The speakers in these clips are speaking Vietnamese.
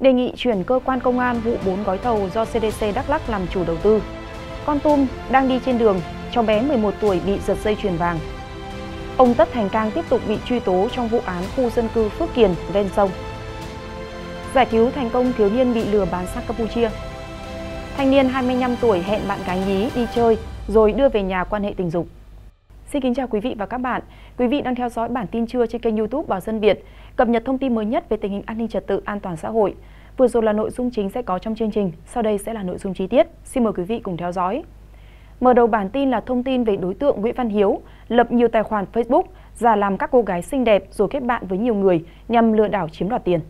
đề nghị chuyển cơ quan công an vụ 4 gói thầu do CDC Đắk Lắk làm chủ đầu tư. Con Tum đang đi trên đường, cháu bé 11 tuổi bị giật dây chuyền vàng. Ông Tất Thành Cang tiếp tục bị truy tố trong vụ án khu dân cư Phước Kiền ven sông. Giải cứu thành công thiếu niên bị lừa bán sang Campuchia. Thanh niên 25 tuổi hẹn bạn gái nhí đi chơi rồi đưa về nhà quan hệ tình dục. Xin kính chào quý vị và các bạn. Quý vị đang theo dõi bản tin trưa trên kênh YouTube Báo Dân Việt, cập nhật thông tin mới nhất về tình hình an ninh trật tự, an toàn xã hội. Vừa rồi là nội dung chính sẽ có trong chương trình, sau đây sẽ là nội dung chi tiết. Xin mời quý vị cùng theo dõi. Mở đầu bản tin là thông tin về đối tượng Nguyễn Văn Hiếu lập nhiều tài khoản Facebook giả làm các cô gái xinh đẹp rồi kết bạn với nhiều người nhằm lừa đảo chiếm đoạt tiền.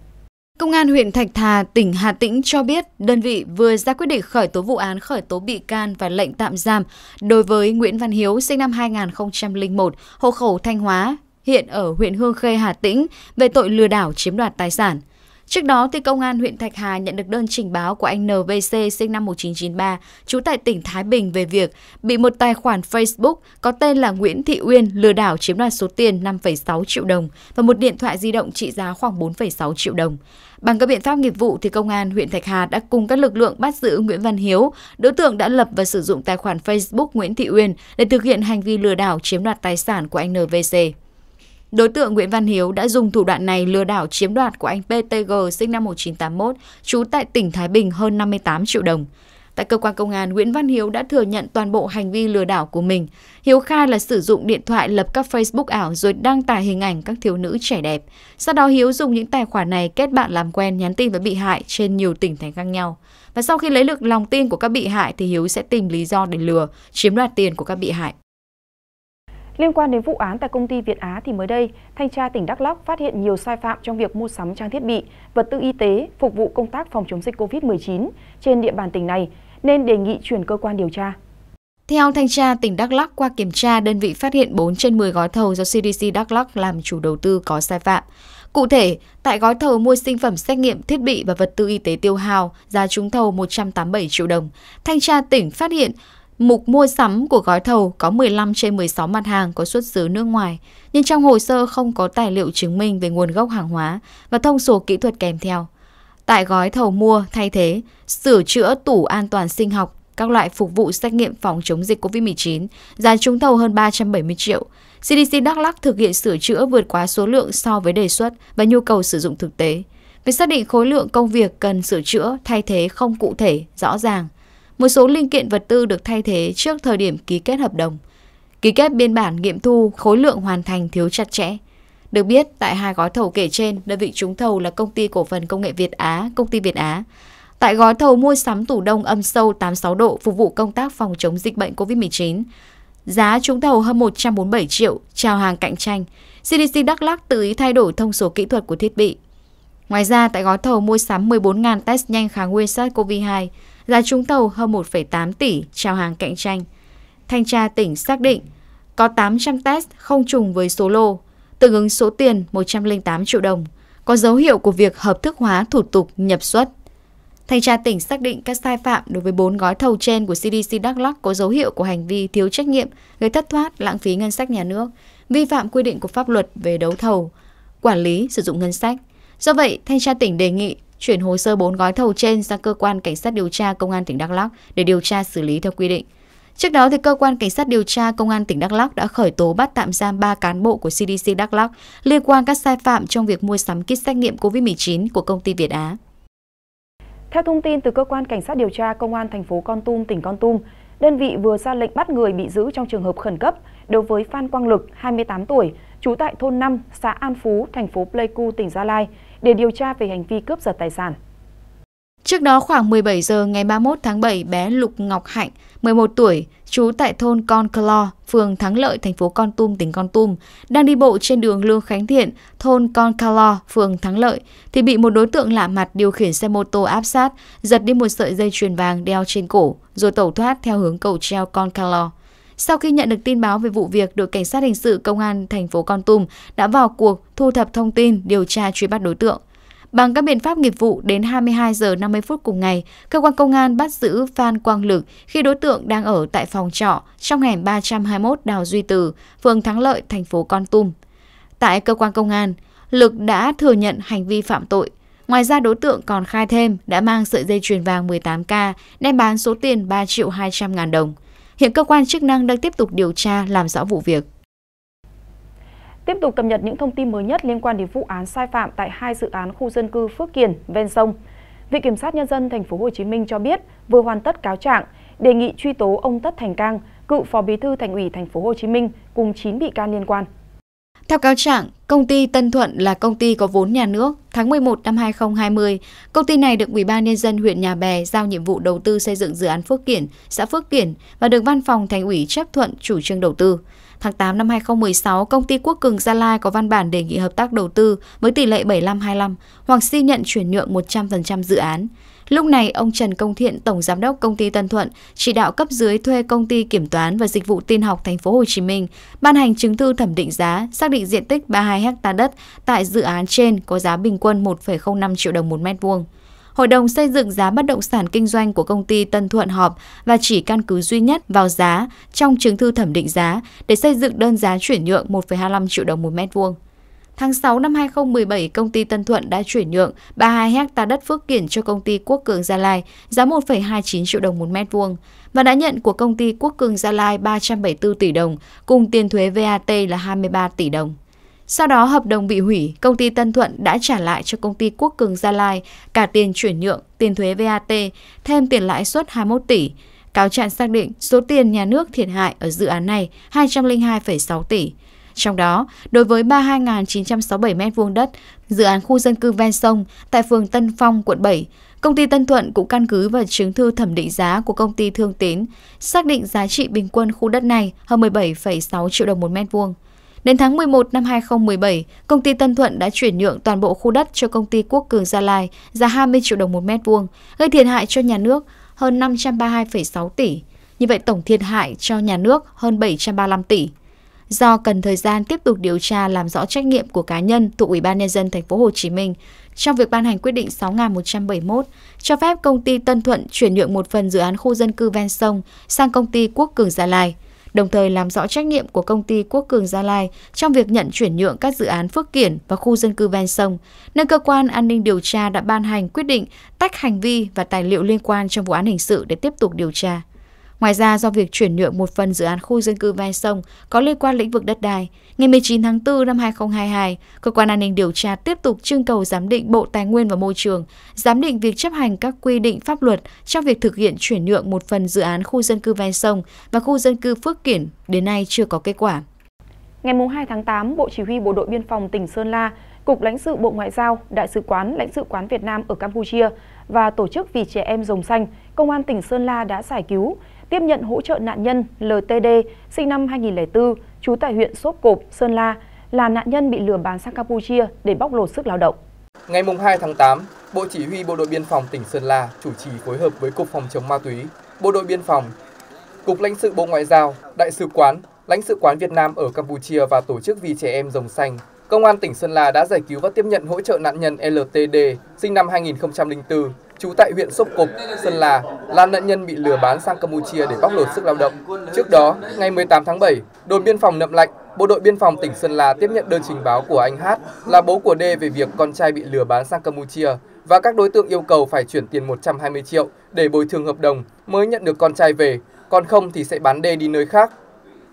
Công an huyện Thạch Thà, tỉnh Hà Tĩnh cho biết đơn vị vừa ra quyết định khởi tố vụ án khởi tố bị can và lệnh tạm giam đối với Nguyễn Văn Hiếu sinh năm 2001, hộ khẩu Thanh Hóa, hiện ở huyện Hương Khê, Hà Tĩnh về tội lừa đảo chiếm đoạt tài sản. Trước đó, thì công an huyện Thạch Hà nhận được đơn trình báo của anh NVC sinh năm 1993, trú tại tỉnh Thái Bình về việc bị một tài khoản Facebook có tên là Nguyễn Thị Uyên lừa đảo chiếm đoạt số tiền 5,6 triệu đồng và một điện thoại di động trị giá khoảng 4,6 triệu đồng. Bằng các biện pháp nghiệp vụ thì công an huyện Thạch Hà đã cùng các lực lượng bắt giữ Nguyễn Văn Hiếu, đối tượng đã lập và sử dụng tài khoản Facebook Nguyễn Thị Uyên để thực hiện hành vi lừa đảo chiếm đoạt tài sản của anh NVC. Đối tượng Nguyễn Văn Hiếu đã dùng thủ đoạn này lừa đảo chiếm đoạt của anh PTG sinh năm 1981, trú tại tỉnh Thái Bình hơn 58 triệu đồng. Tại cơ quan công an, Nguyễn Văn Hiếu đã thừa nhận toàn bộ hành vi lừa đảo của mình. Hiếu khai là sử dụng điện thoại lập các Facebook ảo rồi đăng tải hình ảnh các thiếu nữ trẻ đẹp. Sau đó Hiếu dùng những tài khoản này kết bạn làm quen nhắn tin với bị hại trên nhiều tỉnh thành khác nhau. Và sau khi lấy được lòng tin của các bị hại thì Hiếu sẽ tìm lý do để lừa, chiếm đoạt tiền của các bị hại. Liên quan đến vụ án tại công ty Việt Á thì mới đây, thanh tra tỉnh Đắk Lắk phát hiện nhiều sai phạm trong việc mua sắm trang thiết bị, vật tư y tế phục vụ công tác phòng chống dịch COVID-19 trên địa bàn tỉnh này nên đề nghị chuyển cơ quan điều tra. Theo thanh tra tỉnh Đắk Lắk qua kiểm tra, đơn vị phát hiện 4 trên 10 gói thầu do CDC Đắk Lắk làm chủ đầu tư có sai phạm. Cụ thể, tại gói thầu mua sinh phẩm xét nghiệm, thiết bị và vật tư y tế tiêu hao, giá trúng thầu 187 triệu đồng, thanh tra tỉnh phát hiện Mục mua sắm của gói thầu có 15 trên 16 mặt hàng có xuất xứ nước ngoài, nhưng trong hồ sơ không có tài liệu chứng minh về nguồn gốc hàng hóa và thông số kỹ thuật kèm theo. Tại gói thầu mua thay thế, sửa chữa tủ an toàn sinh học, các loại phục vụ xét nghiệm phòng chống dịch COVID-19, giá trúng thầu hơn 370 triệu. CDC Đắk Lắk thực hiện sửa chữa vượt quá số lượng so với đề xuất và nhu cầu sử dụng thực tế. Việc xác định khối lượng công việc cần sửa chữa, thay thế không cụ thể, rõ ràng – một số linh kiện vật tư được thay thế trước thời điểm ký kết hợp đồng. Ký kết biên bản nghiệm thu khối lượng hoàn thành thiếu chặt chẽ. Được biết, tại hai gói thầu kể trên, đơn vị trúng thầu là Công ty Cổ phần Công nghệ Việt Á, Công ty Việt Á. Tại gói thầu mua sắm tủ đông âm sâu 86 độ phục vụ công tác phòng chống dịch bệnh COVID-19, giá trúng thầu hơn 147 triệu, trao hàng cạnh tranh. CDC Đắk Lắc tự ý thay đổi thông số kỹ thuật của thiết bị. Ngoài ra, tại gói thầu mua sắm 14.000 test nhanh kháng nguyên SARS-CoV-2, giá trúng thầu hơn 1,8 tỷ trao hàng cạnh tranh. Thanh tra tỉnh xác định có 800 test không trùng với số lô, tương ứng số tiền 108 triệu đồng, có dấu hiệu của việc hợp thức hóa thủ tục nhập xuất. Thanh tra tỉnh xác định các sai phạm đối với 4 gói thầu trên của CDC Đắk Lắk có dấu hiệu của hành vi thiếu trách nhiệm, gây thất thoát, lãng phí ngân sách nhà nước, vi phạm quy định của pháp luật về đấu thầu, quản lý sử dụng ngân sách. Do vậy, thanh tra tỉnh đề nghị chuyển hồ sơ 4 gói thầu trên sang cơ quan cảnh sát điều tra công an tỉnh Đắk Lắk để điều tra xử lý theo quy định. Trước đó, thì cơ quan cảnh sát điều tra công an tỉnh Đắk Lắk đã khởi tố bắt tạm giam 3 cán bộ của CDC Đắk Lắk liên quan các sai phạm trong việc mua sắm kit xét nghiệm COVID-19 của công ty Việt Á. Theo thông tin từ cơ quan cảnh sát điều tra công an thành phố Con Tum, tỉnh Con Tum, đơn vị vừa ra lệnh bắt người bị giữ trong trường hợp khẩn cấp đối với Phan Quang Lực, 28 tuổi, trú tại thôn 5, xã An Phú, thành phố Pleiku, tỉnh Gia Lai để điều tra về hành vi cướp giật tài sản. Trước đó khoảng 17 giờ ngày 31 tháng 7, bé Lục Ngọc Hạnh, 11 tuổi, trú tại thôn Con Clo, phường Thắng Lợi, thành phố Con Tum, tỉnh Con Tum, đang đi bộ trên đường Lương Khánh Thiện, thôn Con Clo, phường Thắng Lợi, thì bị một đối tượng lạ mặt điều khiển xe mô tô áp sát, giật đi một sợi dây chuyền vàng đeo trên cổ, rồi tẩu thoát theo hướng cầu treo Con Clo. Sau khi nhận được tin báo về vụ việc, đội cảnh sát hình sự công an thành phố Con Tum đã vào cuộc thu thập thông tin, điều tra truy bắt đối tượng. Bằng các biện pháp nghiệp vụ, đến 22 giờ 50 phút cùng ngày, cơ quan công an bắt giữ Phan Quang Lực khi đối tượng đang ở tại phòng trọ trong hẻm 321 Đào Duy Từ, phường Thắng Lợi, thành phố Con Tum. Tại cơ quan công an, Lực đã thừa nhận hành vi phạm tội. Ngoài ra đối tượng còn khai thêm đã mang sợi dây chuyền vàng 18K đem bán số tiền 3 triệu 200 ngàn đồng. Hiện cơ quan chức năng đang tiếp tục điều tra làm rõ vụ việc. Tiếp tục cập nhật những thông tin mới nhất liên quan đến vụ án sai phạm tại hai dự án khu dân cư Phước Kiển ven sông. Viện kiểm sát nhân dân thành phố Hồ Chí Minh cho biết vừa hoàn tất cáo trạng đề nghị truy tố ông Tất Thành Cang, cựu phó bí thư Thành ủy thành phố Hồ Chí Minh cùng 9 bị can liên quan. Theo cáo trạng, công ty Tân Thuận là công ty có vốn nhà nước. Tháng 11 năm 2020, công ty này được Ủy ban nhân dân huyện Nhà Bè giao nhiệm vụ đầu tư xây dựng dự án Phước Kiển, xã Phước Kiển và được Văn phòng Thành ủy chấp thuận chủ trương đầu tư. Tháng 8 năm 2016, công ty Quốc Cường Gia Lai có văn bản đề nghị hợp tác đầu tư với tỷ lệ 75-25 hoặc xin nhận chuyển nhượng 100% dự án. Lúc này, ông Trần Công Thiện, tổng giám đốc công ty Tân Thuận, chỉ đạo cấp dưới thuê công ty kiểm toán và dịch vụ tin học thành phố Hồ Chí Minh ban hành chứng thư thẩm định giá, xác định diện tích 32 ha đất tại dự án trên có giá bình quân 1,05 triệu đồng một mét vuông. Hội đồng xây dựng giá bất động sản kinh doanh của công ty Tân Thuận họp và chỉ căn cứ duy nhất vào giá trong chứng thư thẩm định giá để xây dựng đơn giá chuyển nhượng 1,25 triệu đồng một mét vuông. Tháng 6 năm 2017, công ty Tân Thuận đã chuyển nhượng 32 hecta đất Phước Kiển cho công ty Quốc Cường Gia Lai, giá 1,29 triệu đồng một mét vuông, và đã nhận của công ty Quốc Cường Gia Lai 374 tỷ đồng, cùng tiền thuế VAT là 23 tỷ đồng. Sau đó hợp đồng bị hủy, công ty Tân Thuận đã trả lại cho công ty Quốc Cường Gia Lai cả tiền chuyển nhượng, tiền thuế VAT, thêm tiền lãi suất 21 tỷ. Cáo trạng xác định số tiền nhà nước thiệt hại ở dự án này 202,6 tỷ. Trong đó, đối với 32.967 m2 đất, dự án khu dân cư ven sông tại phường Tân Phong, quận 7, công ty Tân Thuận cũng căn cứ vào chứng thư thẩm định giá của công ty Thương Tín, xác định giá trị bình quân khu đất này hơn 17,6 triệu đồng một mét vuông. Đến tháng 11 năm 2017, công ty Tân Thuận đã chuyển nhượng toàn bộ khu đất cho công ty Quốc Cường Gia Lai giá 20 triệu đồng một mét vuông, gây thiệt hại cho nhà nước hơn 532,6 tỷ. Như vậy tổng thiệt hại cho nhà nước hơn 735 tỷ do cần thời gian tiếp tục điều tra làm rõ trách nhiệm của cá nhân thuộc Ủy ban nhân dân thành phố Hồ Chí Minh trong việc ban hành quyết định 6171 cho phép công ty Tân Thuận chuyển nhượng một phần dự án khu dân cư ven sông sang công ty Quốc Cường Gia Lai, đồng thời làm rõ trách nhiệm của công ty Quốc Cường Gia Lai trong việc nhận chuyển nhượng các dự án Phước Kiển và khu dân cư ven sông, nên cơ quan an ninh điều tra đã ban hành quyết định tách hành vi và tài liệu liên quan trong vụ án hình sự để tiếp tục điều tra. Ngoài ra do việc chuyển nhượng một phần dự án khu dân cư ven sông có liên quan lĩnh vực đất đai, ngày 19 tháng 4 năm 2022, cơ quan an ninh điều tra tiếp tục trưng cầu giám định Bộ Tài nguyên và Môi trường, giám định việc chấp hành các quy định pháp luật trong việc thực hiện chuyển nhượng một phần dự án khu dân cư ven sông và khu dân cư Phước Kiển đến nay chưa có kết quả. Ngày 2 tháng 8, Bộ Chỉ huy Bộ đội Biên phòng tỉnh Sơn La, Cục lãnh sự Bộ Ngoại giao, Đại sứ quán lãnh sự quán Việt Nam ở Campuchia và Tổ chức Vì Trẻ Em Rồng Xanh, Công an tỉnh Sơn La đã giải cứu, tiếp nhận hỗ trợ nạn nhân LTD sinh năm 2004, trú tại huyện Sốp Cộp, Sơn La, là nạn nhân bị lừa bán sang Campuchia để bóc lột sức lao động. Ngày 2 tháng 8, Bộ Chỉ huy Bộ đội Biên phòng tỉnh Sơn La chủ trì phối hợp với Cục Phòng chống ma túy, Bộ đội Biên phòng, Cục lãnh sự Bộ Ngoại giao, Đại sứ quán, lãnh sự quán Việt Nam ở Campuchia và Tổ chức Vì Trẻ Em Rồng Xanh, Công an tỉnh Sơn La đã giải cứu và tiếp nhận hỗ trợ nạn nhân LTD sinh năm 2004 trú tại huyện Sốc Cục, Sơn La, là nạn nhân bị lừa bán sang Campuchia để bóc lột sức lao động. Trước đó, ngày 18 tháng 7, đồn biên phòng Nậm Lạnh, Bộ đội biên phòng tỉnh Sơn La tiếp nhận đơn trình báo của anh Hát là bố của D về việc con trai bị lừa bán sang Campuchia và các đối tượng yêu cầu phải chuyển tiền 120 triệu để bồi thường hợp đồng mới nhận được con trai về, còn không thì sẽ bán D đi nơi khác.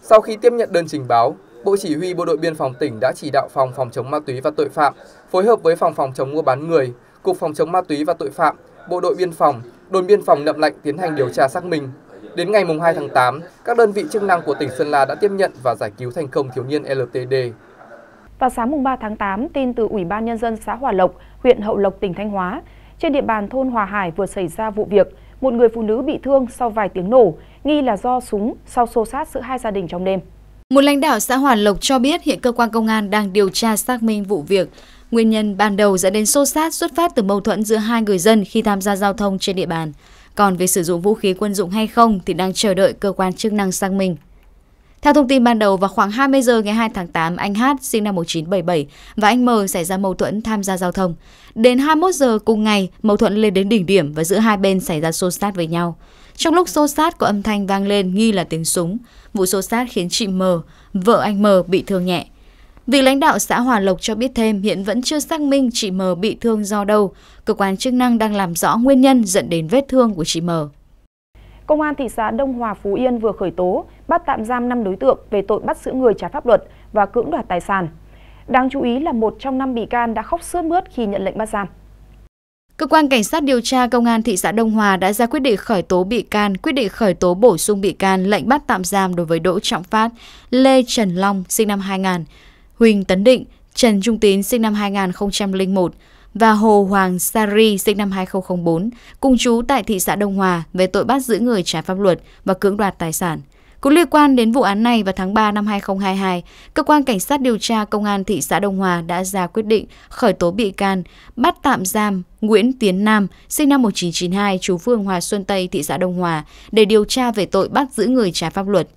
Sau khi tiếp nhận đơn trình báo, Bộ Chỉ huy Bộ đội Biên phòng tỉnh đã chỉ đạo Phòng Phòng chống ma túy và tội phạm phối hợp với Phòng Phòng chống mua bán người, Cục Phòng chống ma túy và tội phạm Bộ đội Biên phòng, đồn biên phòng Nậm Lạnh tiến hành điều tra xác minh. Đến ngày 2 tháng 8, các đơn vị chức năng của tỉnh Sơn La đã tiếp nhận và giải cứu thành công thiếu niên LTD. Vào sáng mùng 3 tháng 8, tin từ Ủy ban Nhân dân xã Hòa Lộc, huyện Hậu Lộc, tỉnh Thanh Hóa, trên địa bàn thôn Hòa Hải vừa xảy ra vụ việc một người phụ nữ bị thương sau vài tiếng nổ, nghi là do súng sau xô sát giữa hai gia đình trong đêm. Một lãnh đạo xã Hòa Lộc cho biết hiện cơ quan công an đang điều tra xác minh vụ việc. Nguyên nhân ban đầu dẫn đến xô xát xuất phát từ mâu thuẫn giữa hai người dân khi tham gia giao thông trên địa bàn. Còn về sử dụng vũ khí quân dụng hay không thì đang chờ đợi cơ quan chức năng xác minh. Theo thông tin ban đầu, vào khoảng 20 giờ ngày 2 tháng 8, anh Hát sinh năm 1977 và anh M xảy ra mâu thuẫn tham gia giao thông. Đến 21 giờ cùng ngày, mâu thuẫn lên đến đỉnh điểm và giữa hai bên xảy ra xô xát với nhau. Trong lúc xô xát có âm thanh vang lên nghi là tiếng súng. Vụ xô xát khiến chị M, vợ anh M bị thương nhẹ. Vị lãnh đạo xã Hòa Lộc cho biết thêm hiện vẫn chưa xác minh chị M bị thương do đâu. Cơ quan chức năng đang làm rõ nguyên nhân dẫn đến vết thương của chị M. Công an thị xã Đông Hòa, Phú Yên vừa khởi tố, bắt tạm giam 5 đối tượng về tội bắt giữ người trái pháp luật và cưỡng đoạt tài sản. Đáng chú ý là một trong năm bị can đã khóc sướt mướt khi nhận lệnh bắt giam. Cơ quan Cảnh sát điều tra Công an thị xã Đông Hòa đã ra quyết định khởi tố bị can, quyết định khởi tố bổ sung bị can, lệnh bắt tạm giam đối với Đỗ Trọng Phát, Lê Trần Long, sinh năm 2000, Huỳnh Tấn Định, Trần Trung Tín sinh năm 2001 và Hồ Hoàng Sari sinh năm 2004, cùng chú tại thị xã Đông Hòa về tội bắt giữ người trái pháp luật và cưỡng đoạt tài sản. Cũng liên quan đến vụ án này vào tháng 3 năm 2022, cơ quan cảnh sát điều tra công an thị xã Đông Hòa đã ra quyết định khởi tố bị can, bắt tạm giam Nguyễn Tiến Nam, sinh năm 1992, chú phường Hòa Xuân Tây, thị xã Đông Hòa để điều tra về tội bắt giữ người trái pháp luật.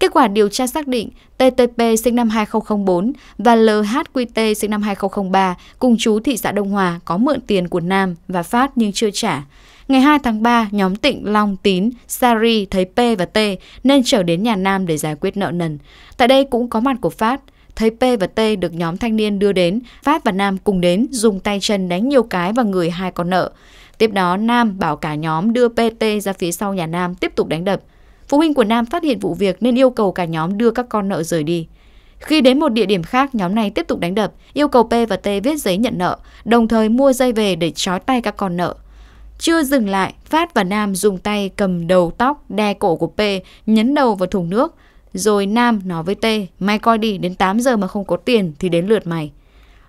Kết quả điều tra xác định TTP sinh năm 2004 và LHQT sinh năm 2003 cùng chú thị xã Đông Hòa có mượn tiền của Nam và Phát nhưng chưa trả. Ngày 2 tháng 3, nhóm Tịnh, Long, Tín, Sari thấy P và T nên trở đến nhà Nam để giải quyết nợ nần. Tại đây cũng có mặt của Phát. Thấy P và T được nhóm thanh niên đưa đến, Phát và Nam cùng đến dùng tay chân đánh nhiều cái vào người hai con nợ. Tiếp đó, Nam bảo cả nhóm đưa PT ra phía sau nhà Nam tiếp tục đánh đập. Phụ huynh của Nam phát hiện vụ việc nên yêu cầu cả nhóm đưa các con nợ rời đi. Khi đến một địa điểm khác, nhóm này tiếp tục đánh đập, yêu cầu P và T viết giấy nhận nợ, đồng thời mua dây về để trói tay các con nợ. Chưa dừng lại, Phát và Nam dùng tay cầm đầu tóc, đe cổ của P, nhấn đầu vào thùng nước. Rồi Nam nói với T, mày coi đi, đến 8 giờ mà không có tiền thì đến lượt mày.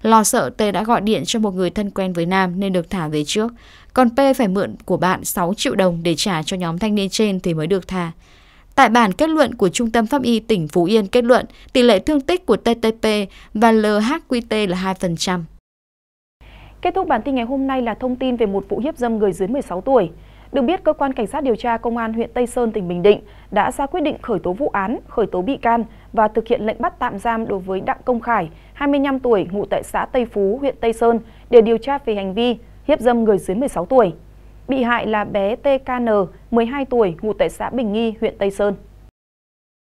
Lo sợ T đã gọi điện cho một người thân quen với Nam nên được thả về trước. Còn P phải mượn của bạn 6 triệu đồng để trả cho nhóm thanh niên trên thì mới được thả. Tại bản kết luận của Trung tâm Pháp y tỉnh Phú Yên kết luận tỷ lệ thương tích của TTP và LHQT là 2%. Kết thúc bản tin ngày hôm nay là thông tin về một vụ hiếp dâm người dưới 16 tuổi. Được biết, cơ quan cảnh sát điều tra công an huyện Tây Sơn tỉnh Bình Định đã ra quyết định khởi tố vụ án, khởi tố bị can và thực hiện lệnh bắt tạm giam đối với Đặng Công Khải, 25 tuổi, ngụ tại xã Tây Phú, huyện Tây Sơn để điều tra về hành vi hiếp dâm người dưới 16 tuổi. Bị hại là bé TKN, 12 tuổi, ngụ tại xã Bình Nghi, huyện Tây Sơn.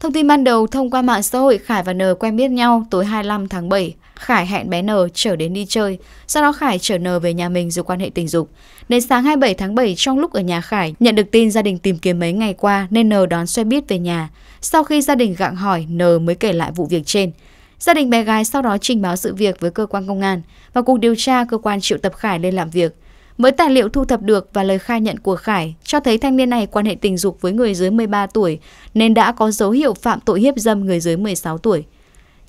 Thông tin ban đầu thông qua mạng xã hội Khải và N quen biết nhau tối 25 tháng 7. Khải hẹn bé N trở đến đi chơi, sau đó Khải chở N về nhà mình rồi quan hệ tình dục. Đến sáng 27 tháng 7 trong lúc ở nhà Khải, nhận được tin gia đình tìm kiếm mấy ngày qua nên N đón xe buýt về nhà. Sau khi gia đình gặng hỏi, N mới kể lại vụ việc trên. Gia đình bé gái sau đó trình báo sự việc với cơ quan công an và cuộc điều tra cơ quan triệu tập Khải lên làm việc. Với tài liệu thu thập được và lời khai nhận của Khải cho thấy thanh niên này quan hệ tình dục với người dưới 13 tuổi nên đã có dấu hiệu phạm tội hiếp dâm người dưới 16 tuổi.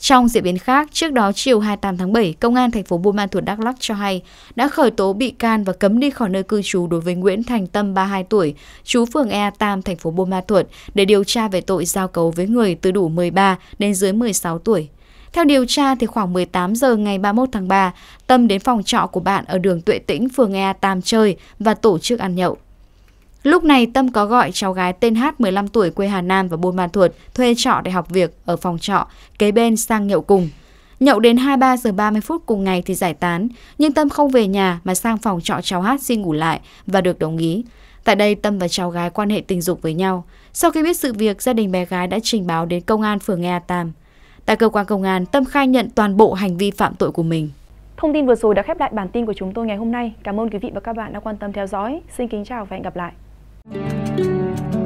Trong diễn biến khác, trước đó chiều 28 tháng 7, Công an thành phố Buôn Ma Thuột Đắk Lắk cho hay đã khởi tố bị can và cấm đi khỏi nơi cư trú đối với Nguyễn Thành Tâm 32 tuổi, chú phường Ea Tam, thành phố Buôn Ma Thuột để điều tra về tội giao cấu với người từ đủ 13 đến dưới 16 tuổi. Theo điều tra, thì khoảng 18 giờ ngày 31 tháng 3, Tâm đến phòng trọ của bạn ở đường Tuệ Tĩnh, phường Ea Tam chơi và tổ chức ăn nhậu. Lúc này Tâm có gọi cháu gái tên H 15 tuổi quê Hà Nam và Buôn Ma Thuột thuê trọ để học việc ở phòng trọ kế bên sang nhậu cùng. Nhậu đến 23 giờ 30 phút cùng ngày thì giải tán, nhưng Tâm không về nhà mà sang phòng trọ cháu Hát xin ngủ lại và được đồng ý. Tại đây Tâm và cháu gái quan hệ tình dục với nhau. Sau khi biết sự việc, gia đình bé gái đã trình báo đến công an phường Nga Tam. Tại cơ quan công an, Tâm khai nhận toàn bộ hành vi phạm tội của mình. Thông tin vừa rồi đã khép lại bản tin của chúng tôi ngày hôm nay. Cảm ơn quý vị và các bạn đã quan tâm theo dõi. Xin kính chào và hẹn gặp lại.